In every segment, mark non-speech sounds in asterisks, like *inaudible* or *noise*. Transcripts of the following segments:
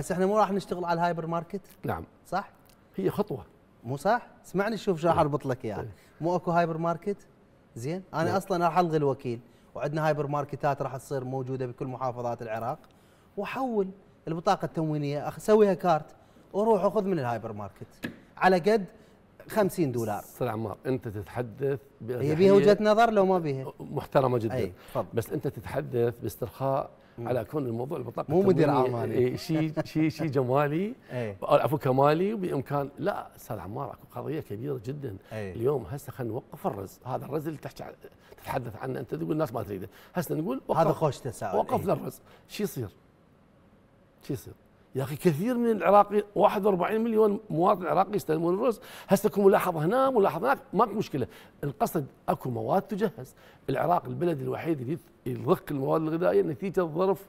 هسه احنا مو راح نشتغل على الهايبر ماركت نعم صح هي خطوه مو صح اسمعني شوف شو راح نعم. اربط لك اياها يعني. مو اكو هايبر ماركت زين انا نعم. اصلا راح الغي الوكيل وعندنا هايبر ماركتات راح تصير موجوده بكل محافظات العراق واحول البطاقه التموينيه اسويها كارت واروح اخذ من الهايبر ماركت على قد 50 دولار استاذ عمار انت تتحدث هي بها وجهه نظر لو ما بها محترمه جدا أي بس انت تتحدث باسترخاء على كون الموضوع البطاقه مو مدير اعمال شيء شيء شيء جمالي *laughs* عفوا كمالي وبامكان لا استاذ عمار اكو قضيه كبيره جدا أي. اليوم هسه خلينا نوقف الرز هذا الرز اللي تحكي تتحدث عنه انت تقول الناس ما تريده هسه نقول وقف هذا خوش تساؤل وقفنا الرز شو يصير؟ شو يصير؟ يا اخي كثير من العراقي 41 مليون مواطن عراقي يستلمون الرز هسه اكو ملاحظه هنا ملاحظه هناك ماكو مشكله القصد اكو مواد تجهز العراق البلد الوحيد اللي يضخ المواد الغذائيه نتيجه ظرف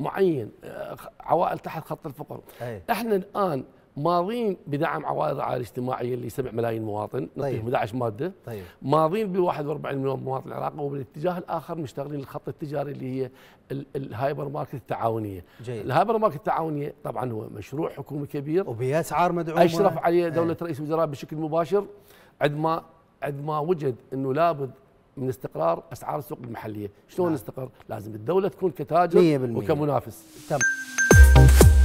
معين آه، عوائل تحت خط الفقر أي. احنا الان ماضين بدعم عوائض الرعايه الاجتماعيه اللي 7 ملايين مواطن نعطيهم 11 ماده طيب. ماضين ب 41 مليون مواطن عراقي وبالاتجاه الاخر مشتغلين الخط التجاري اللي هي الهايبر ماركت التعاونيه جيد. الهايبر ماركت التعاونيه طبعا هو مشروع حكومي كبير وباسعار مدعومه اشرف عليه إيه. دوله ايه. رئيس الوزراء بشكل مباشر ما عند ما وجد انه لابد من استقرار اسعار السوق المحليه شلون نعم. نستقر لازم الدوله تكون كتاجر وكمنافس تمام